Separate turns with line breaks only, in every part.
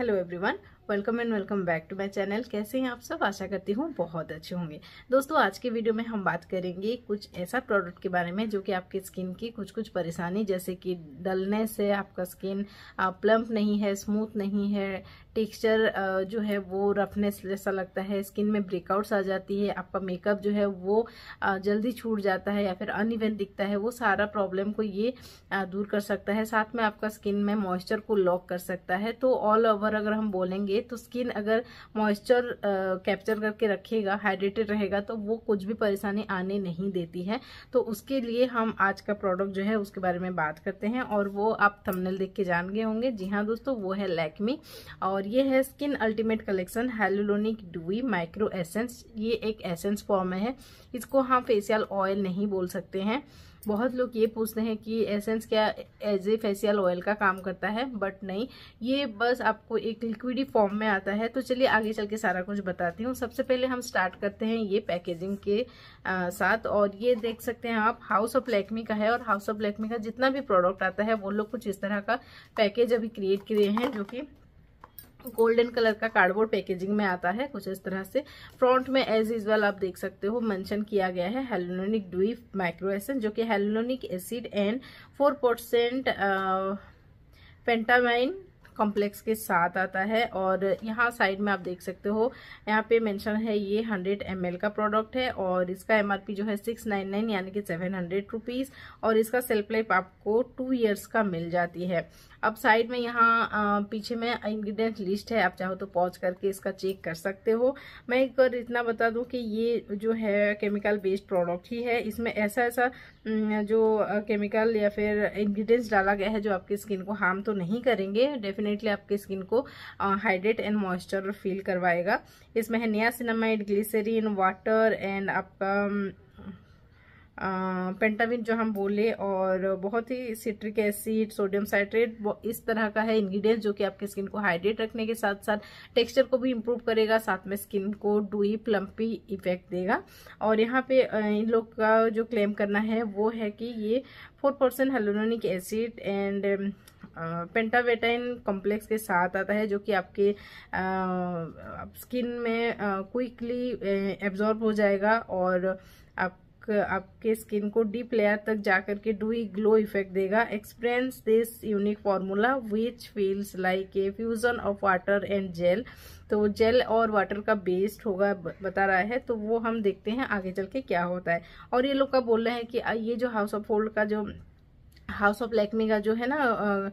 Hello everyone. Welcome and welcome back to my channel कैसे हैं आप सब आशा करती हूँ बहुत अच्छे होंगे दोस्तों आज के वीडियो में हम बात करेंगे कुछ ऐसा प्रोडक्ट के बारे में जो कि आपके स्किन की कुछ कुछ परेशानी जैसे कि डलनेस है आपका स्किन प्लम्प नहीं है स्मूथ नहीं है टेक्सचर जो है वो रफनेस जैसा लगता है स्किन में ब्रेकआउट्स आ जाती है आपका मेकअप जो है वो जल्दी छूट जाता है या फिर अनइवन दिखता है वो सारा प्रॉब्लम को ये दूर कर सकता है साथ में आपका स्किन में मॉइस्चर को लॉक कर सकता है तो ऑल ओवर अगर हम बोलेंगे तो स्किन अगर मॉइस्चर कैप्चर करके रखेगा हाइड्रेटेड रहेगा तो वो कुछ भी परेशानी आने नहीं देती है तो उसके लिए हम आज का प्रोडक्ट जो है उसके बारे में बात करते हैं और वो आप थंबनेल देख के जान गए होंगे जी हाँ दोस्तों वो है लैकमी और ये है skin ultimate collection hyaluronic dewy micro essence ये एक एसेंस फॉर्म है इसको हम फेसियल ऑयल नहीं बोल सकते हैं बहुत लोग ये पूछते हैं कि एसेंस क्या एज ए फेसियल ऑयल का काम करता है बट नहीं ये बस आपको एक लिक्विडी फॉर्म में आता है तो चलिए आगे चल के सारा कुछ बताती हूँ सबसे पहले हम स्टार्ट करते हैं ये पैकेजिंग के आ, साथ और ये देख सकते हैं आप हाउस ऑफ लैक्मी का है और हाउस ऑफ लैक्मी का जितना भी प्रोडक्ट आता है वो लोग कुछ इस तरह का पैकेज अभी क्रिएट किए हैं जो कि गोल्डन कलर का कार्डबोर्ड पैकेजिंग में आता है कुछ इस तरह से फ्रंट में एज यूजल आप देख सकते हो मेंशन किया गया है हेलोनिक डुई माइक्रो जो कि hyaluronic acid and four percent pentavitin complex के साथ आता है और यहाँ साइड में आप देख सकते हो यहाँ पे मेंशन है ये 100 एम का प्रोडक्ट है और इसका एमआरपी जो है 699 यानी कि 700 हंड्रेड और इसका सेल्फ लाइफ आपको टू ईयर्स का मिल जाती है अब साइड में यहाँ पीछे में इंग्रीडियंट लिस्ट है आप चाहो तो पॉज करके इसका चेक कर सकते हो मैं एक बार इतना बता दूँ कि ये जो है केमिकल बेस्ड प्रोडक्ट ही है इसमें ऐसा ऐसा जो केमिकल या फिर इंग्रीडियंट्स डाला गया है जो आपकी स्किन को हार्म तो नहीं करेंगे डेफिनेट डेफिनेटली आपके स्किन को हाइड्रेट एंड मॉइस्चर फील करवाएगा इसमें है नियासिनामाइड ग्लिसरीन वाटर एंड आपका पेंटाविन जो हम बोले और बहुत ही सिट्रिक एसिड सोडियम साइट्रेट इस तरह का है इंग्रेडिएंट जो कि आपके स्किन को हाइड्रेट रखने के साथ साथ टेक्सचर को भी इम्प्रूव करेगा साथ में स्किन को डुई प्लम्पी इफेक्ट देगा और यहाँ पे इन लोग का जो क्लेम करना है वो है कि ये four percent hyaluronic acid and pentavitin complex के साथ आता है जो कि आपके स्किन में क्विकली एब्जॉर्ब हो जाएगा और आप आपके स्किन को डीप लेयर तक जाकर के डूई ग्लो इफेक्ट देगा experience this unique formula which feels like a fusion of water and gel तो जेल और वाटर का बेस्ड होगा बता रहा है तो वो हम देखते हैं आगे चल के क्या होता है और ये लोग का बोल रहे हैं कि ये जो हाउस ऑफ होल्ड का जो हाउस ऑफ लैक्मी का जो है ना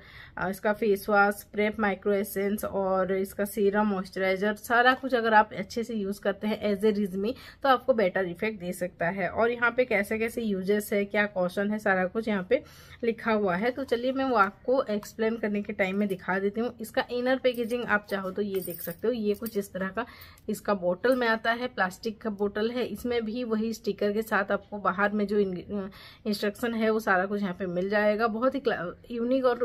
इसका face wash prep micro essence और इसका सीरम मॉइस्चराइजर सारा कुछ अगर आप अच्छे से यूज़ करते हैं एज ए रिजमी तो आपको बेटर इफेक्ट दे सकता है और यहाँ पे कैसे कैसे यूजेस है क्या कॉशन है सारा कुछ यहाँ पे लिखा हुआ है तो चलिए मैं वो आपको एक्सप्लेन करने के टाइम में दिखा देती हूँ इसका इनर पैकेजिंग आप चाहो तो ये देख सकते हो ये कुछ इस तरह का इसका बोटल में आता है प्लास्टिक का बोटल है इसमें भी वही स्टिकर के साथ आपको बाहर में जो इंस्ट्रक्शन है वो सारा कुछ यहाँ पर मिल जाए आएगा बहुत ही यूनिक और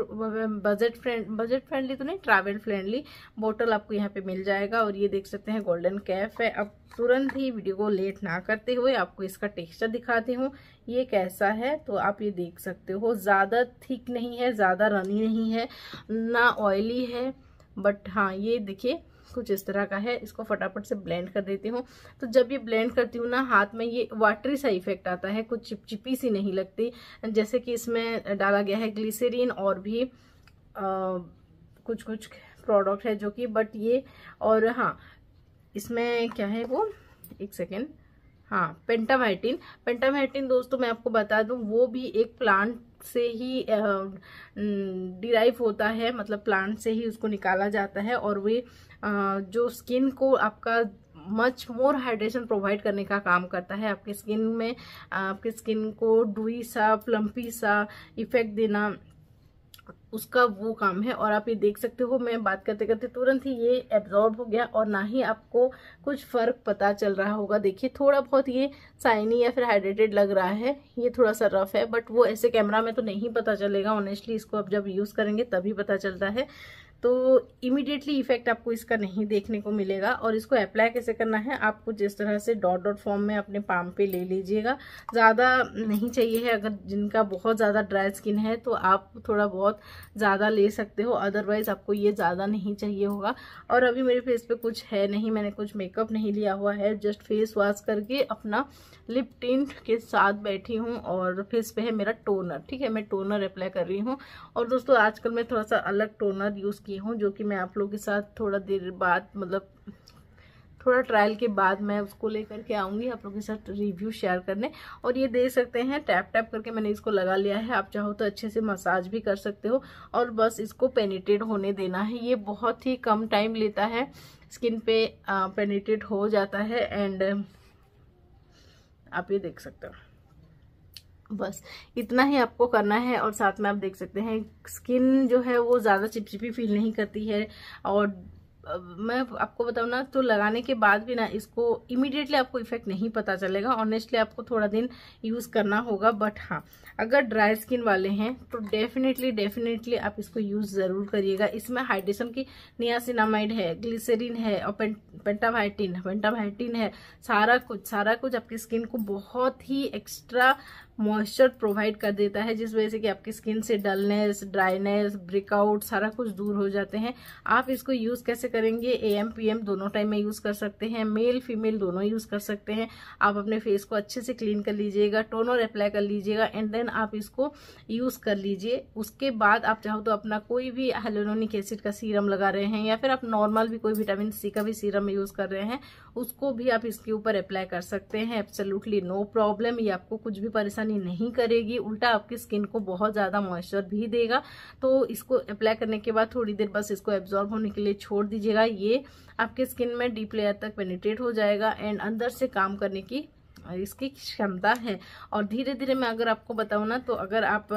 बजट फ्रेंड बजट फ्रेंडली तो नहीं ट्रैवल फ्रेंडली बोतल आपको यहाँ पे मिल जाएगा और ये देख सकते हैं गोल्डन कैफ है अब तुरंत ही वीडियो को लेट ना करते हुए आपको इसका टेक्सचर दिखाती हूँ ये कैसा है तो आप ये देख सकते हो ज़्यादा थिक नहीं है ज़्यादा रनी नहीं है ना ऑयली है बट हाँ ये देखिए कुछ इस तरह का है इसको फटाफट से ब्लेंड कर देती हूँ तो जब ये ब्लेंड करती हूँ ना हाथ में ये वाटरी सा इफेक्ट आता है कुछ चिपचिपी सी नहीं लगती जैसे कि इसमें डाला गया है ग्लिसरीन और भी आ, कुछ कुछ प्रोडक्ट है जो कि बट ये और हाँ इसमें क्या है वो एक सेकेंड हाँ पेंटामाइटिन पेंटामाइटिन दोस्तों मैं आपको बता दूं वो भी एक प्लांट से ही डिराइव होता है मतलब प्लांट से ही उसको निकाला जाता है और वे जो स्किन को आपका मच मोर हाइड्रेशन प्रोवाइड करने का काम करता है आपके स्किन में आपके स्किन को डुई सा प्लम्पी सा इफेक्ट देना उसका वो काम है और आप ये देख सकते हो मैं बात करते करते तुरंत ही ये एब्जॉर्ब हो गया और ना ही आपको कुछ फ़र्क पता चल रहा होगा देखिए थोड़ा बहुत ये साइनी या फिर हाइड्रेटेड लग रहा है ये थोड़ा सा रफ है बट वो ऐसे कैमरा में तो नहीं पता चलेगा ऑनेस्टली इसको आप जब यूज़ करेंगे तभी पता चलता है तो इमिडिएटली इफेक्ट आपको इसका नहीं देखने को मिलेगा और इसको अप्लाई कैसे करना है आपको जिस तरह से डॉट डॉट फॉर्म में अपने पाम पे ले लीजिएगा ज़्यादा नहीं चाहिए है अगर जिनका बहुत ज़्यादा ड्राई स्किन है तो आप थोड़ा बहुत ज़्यादा ले सकते हो अदरवाइज़ आपको ये ज़्यादा नहीं चाहिए होगा और अभी मेरे फेस पर कुछ है नहीं मैंने कुछ मेकअप नहीं लिया हुआ है जस्ट फेस वॉश करके अपना लिप टिंट के साथ बैठी हूँ और फेस पे है मेरा टोनर ठीक है मैं टोनर अप्लाई कर रही हूँ और दोस्तों आजकल मैं थोड़ा सा अलग टोनर यूज़ किया की हूँ जो कि मैं आप लोगों के साथ थोड़ा देर बाद मतलब थोड़ा ट्रायल के बाद मैं उसको लेकर के आऊँगी आप लोगों के साथ रिव्यू शेयर करने और ये देख सकते हैं टैप टैप करके मैंने इसको लगा लिया है आप चाहो तो अच्छे से मसाज भी कर सकते हो और बस इसको पेनिटेड होने देना है ये बहुत ही कम टाइम लेता है स्किन पे पेनिटेड हो जाता है एंड आप ये देख सकते हो बस इतना ही आपको करना है और साथ में आप देख सकते हैं स्किन जो है वो ज़्यादा चिपचिपी फील नहीं करती है और मैं आपको बताऊँ ना तो लगाने के बाद भी ना इसको इमिडिएटली आपको इफेक्ट नहीं पता चलेगा ऑनेस्टली आपको थोड़ा दिन यूज़ करना होगा बट हाँ अगर ड्राई स्किन वाले हैं तो डेफिनेटली डेफिनेटली आप इसको यूज़ ज़रूर करिएगा इसमें हाइड्रेशन की नियासिनामाइड है ग्लिसरीन है और पें, पेंटाभाइटिन पेंटावाइटिन है सारा कुछ सारा कुछ आपकी स्किन को बहुत ही एक्स्ट्रा मॉइस्चर प्रोवाइड कर देता है जिस वजह से कि आपकी स्किन से डलनेस ड्राइनेस ब्रेकआउट सारा कुछ दूर हो जाते हैं आप इसको यूज़ कैसे करेंगे ए एम पी एम दोनों टाइम में यूज़ कर सकते हैं मेल फीमेल दोनों यूज़ कर सकते हैं आप अपने फेस को अच्छे से क्लीन कर लीजिएगा टोनर अप्लाई कर लीजिएगा एंड देन आप इसको यूज़ कर लीजिए उसके बाद आप चाहो तो अपना कोई भी हेलोनोनिक एसिड का सीरम लगा रहे हैं या फिर आप नॉर्मल भी कोई विटामिन सी का भी सीरम यूज़ कर रहे हैं उसको भी आप इसके ऊपर अप्लाई कर सकते हैं एब्सोल्युटली नो प्रॉब्लम ये आपको कुछ भी परेशानी नहीं करेगी उल्टा आपकी स्किन को बहुत ज़्यादा मॉइस्चर भी देगा तो इसको अप्लाई करने के बाद थोड़ी देर बस इसको एब्जॉर्ब होने के लिए छोड़ दीजिए लीजिएगा ये आपके स्किन में डीप लेयर तक पेनिट्रेट हो जाएगा एंड अंदर से काम करने की इसकी क्षमता है और धीरे धीरे मैं अगर आपको बताऊँ ना तो अगर आप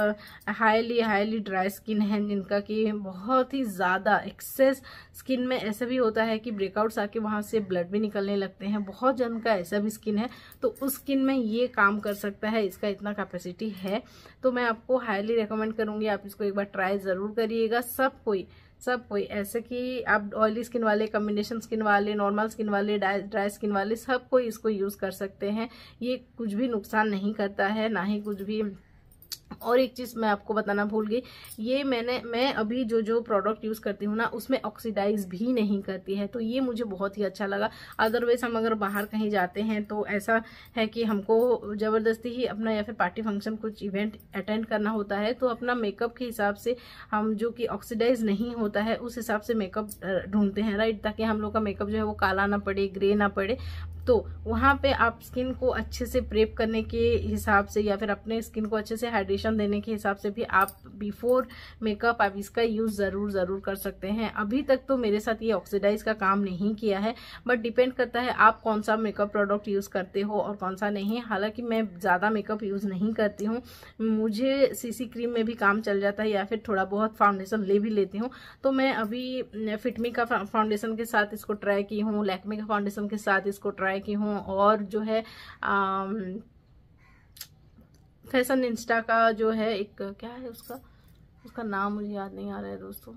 हाईली हाईली ड्राई स्किन है जिनका कि बहुत ही ज़्यादा एक्सेस स्किन में ऐसा भी होता है कि ब्रेकआउट्स आके वहाँ से ब्लड भी निकलने लगते हैं बहुत जन का ऐसा भी स्किन है तो उस स्किन में ये काम कर सकता है इसका इतना कैपेसिटी है तो मैं आपको हाईली रिकमेंड करूँगी आप इसको एक बार ट्राई ज़रूर करिएगा सब कोई सब कोई ऐसे कि आप ऑयली स्किन वाले कम्बिनेशन स्किन वाले नॉर्मल स्किन वाले ड्राई स्किन वाले सब कोई इसको यूज़ कर सकते हैं ये कुछ भी नुकसान नहीं करता है ना ही कुछ भी और एक चीज़ मैं आपको बताना भूल गई ये मैंने मैं अभी जो जो प्रोडक्ट यूज़ करती हूँ ना उसमें ऑक्सीडाइज भी नहीं करती है तो ये मुझे बहुत ही अच्छा लगा अदरवाइज हम अगर बाहर कहीं जाते हैं तो ऐसा है कि हमको ज़बरदस्ती ही अपना या फिर पार्टी फंक्शन कुछ इवेंट अटेंड करना होता है तो अपना मेकअप के हिसाब से हम जो कि ऑक्सीडाइज नहीं होता है उस हिसाब से मेकअप ढूंढते हैं राइट ताकि हम लोग का मेकअप जो है वो काला ना पड़े ग्रे ना पड़े तो वहाँ पे आप स्किन को अच्छे से प्रेप करने के हिसाब से या फिर अपने स्किन को अच्छे से हाइड्रेट सजेशन देने के हिसाब से भी आप बिफोर मेकअप आप इसका यूज़ ज़रूर ज़रूर कर सकते हैं अभी तक तो मेरे साथ ये ऑक्सीडाइज का काम नहीं किया है बट डिपेंड करता है आप कौन सा मेकअप प्रोडक्ट यूज़ करते हो और कौन सा नहीं हालांकि मैं ज़्यादा मेकअप यूज़ नहीं करती हूँ मुझे सीसी क्रीम में भी काम चल जाता है या फिर थोड़ा बहुत फाउंडेशन ले भी लेती हूँ तो मैं अभी फिटमी का फाउंडेशन के साथ इसको ट्राई की हूँ लैकमी का फाउंडेशन के साथ इसको ट्राई की हूँ और जो है आ, फैशन इंस्टा का जो है एक क्या है उसका उसका नाम मुझे याद नहीं आ रहा है दोस्तों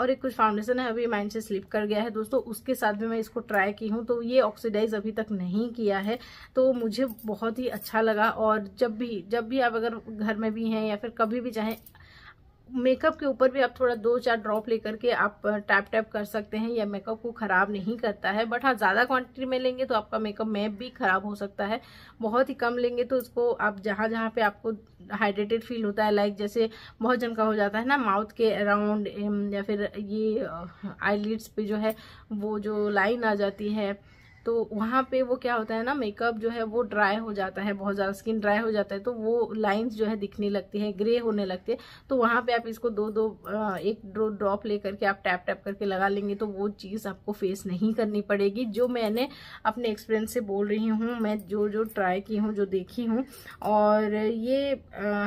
और एक कुछ फाउंडेशन है अभी माइंड से स्लिप कर गया है दोस्तों उसके साथ भी मैं इसको ट्राई की हूँ तो ये ऑक्सीडाइज अभी तक नहीं किया है तो मुझे बहुत ही अच्छा लगा और जब भी जब भी आप अगर घर में भी हैं या फिर कभी भी चाहें मेकअप के ऊपर भी आप थोड़ा दो चार ड्रॉप लेकर के आप टैप टैप कर सकते हैं या मेकअप को ख़राब नहीं करता है बट हाँ ज़्यादा क्वांटिटी में लेंगे तो आपका मेकअप मैप भी ख़राब हो सकता है बहुत ही कम लेंगे तो उसको आप जहाँ जहाँ पे आपको हाइड्रेटेड फील होता है लाइक जैसे बहुत जन का हो जाता है ना माउथ के अराउंड या फिर ये आईलिड्स पे जो है वो जो लाइन आ जाती है तो वहाँ पे वो क्या होता है ना मेकअप जो है वो ड्राई हो जाता है बहुत ज़्यादा स्किन ड्राई हो जाता है तो वो लाइंस जो है दिखने लगती है ग्रे होने लगती है तो वहाँ पे आप इसको दो दो एक दो ड्रॉप ले करके आप टैप टैप करके लगा लेंगे तो वो चीज़ आपको फेस नहीं करनी पड़ेगी जो मैंने अपने एक्सपीरियंस से बोल रही हूँ मैं जो जो ट्राई की हूँ जो देखी हूँ और ये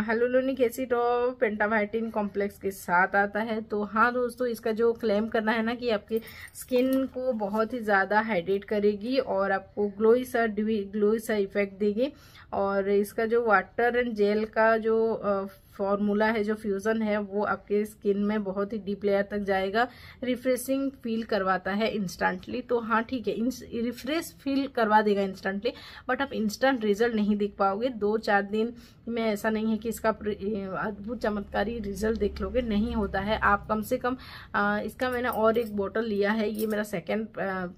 हेलोलोनिक एसिड और पेंटावाइटिन कॉम्प्लेक्स के साथ आता है तो हाँ दोस्तों इसका जो क्लेम करना है ना कि आपकी स्किन को बहुत ही ज़्यादा हाइड्रेट करेगी देगी और आपको ग्लोई सा ग्लोई सा इफेक्ट देगी और इसका जो वाटर एंड जेल का जो फॉर्मूला है जो फ्यूज़न है वो आपके स्किन में बहुत ही डीप लेयर तक जाएगा रिफ्रेशिंग फील करवाता है इंस्टेंटली तो हाँ ठीक है रिफ्रेश फील करवा देगा इंस्टेंटली बट आप इंस्टेंट रिजल्ट नहीं देख पाओगे दो चार दिन में ऐसा नहीं है कि इसका अद्भुत चमत्कारी रिजल्ट देख लोगे नहीं होता है आप कम से कम आ, इसका मैंने और एक बोतल लिया है ये मेरा सेकेंड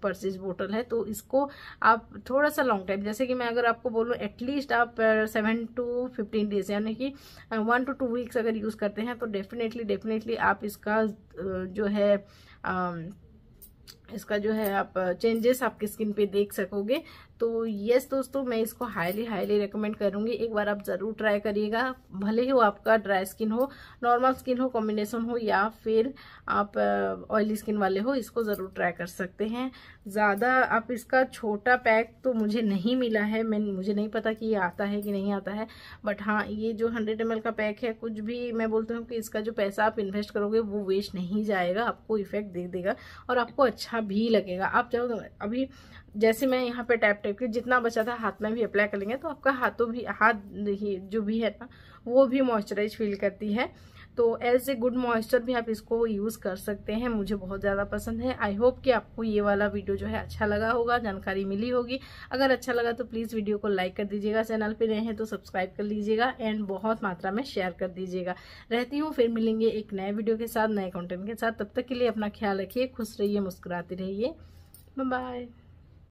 परचेज बोतल है तो इसको आप थोड़ा सा लॉन्ग टाइम जैसे कि मैं अगर आपको बोलूँ एटलीस्ट आप सेवन टू फिफ्टीन डेज यानी कि वन टू टू वीक्स अगर यूज़ करते हैं तो डेफिनेटली डेफिनेटली आप इसका जो है आ, इसका जो है आप चेंजेस आपकी स्किन पे देख सकोगे तो यस दोस्तों मैं इसको हाईली हाईली रिकमेंड करूँगी एक बार आप ज़रूर ट्राई करिएगा भले ही वो आपका ड्राई स्किन हो नॉर्मल स्किन हो कॉम्बिनेशन हो या फिर आप ऑयली स्किन वाले हो इसको ज़रूर ट्राई कर सकते हैं ज़्यादा आप इसका छोटा पैक तो मुझे नहीं मिला है मैं मुझे नहीं पता कि ये आता है कि नहीं आता है बट हाँ ये जो हंड्रेड एम का पैक है कुछ भी मैं बोलती हूँ कि इसका जो पैसा आप इन्वेस्ट करोगे वो वेस्ट नहीं जाएगा आपको इफेक्ट दे देगा और आपको अच्छा भी लगेगा आप जब अभी जैसे मैं यहाँ पे टैप टैप के जितना बचा था हाथ में भी अप्लाई कर लेंगे तो आपका हाथों भी हाथ ही जो भी है ना वो भी मॉइस्चराइज फील करती है तो एज ए गुड मॉइस्चर भी आप इसको यूज़ कर सकते हैं मुझे बहुत ज़्यादा पसंद है आई होप कि आपको ये वाला वीडियो जो है अच्छा लगा होगा जानकारी मिली होगी अगर अच्छा लगा तो प्लीज़ वीडियो को लाइक कर दीजिएगा चैनल पर नए हैं तो सब्सक्राइब कर लीजिएगा एंड बहुत मात्रा में शेयर कर दीजिएगा रहती हूँ फिर मिलेंगे एक नए वीडियो के साथ नए कॉन्टेंट के साथ तब तक के लिए अपना ख्याल रखिए खुश रहिए मुस्कुराते रहिए बाय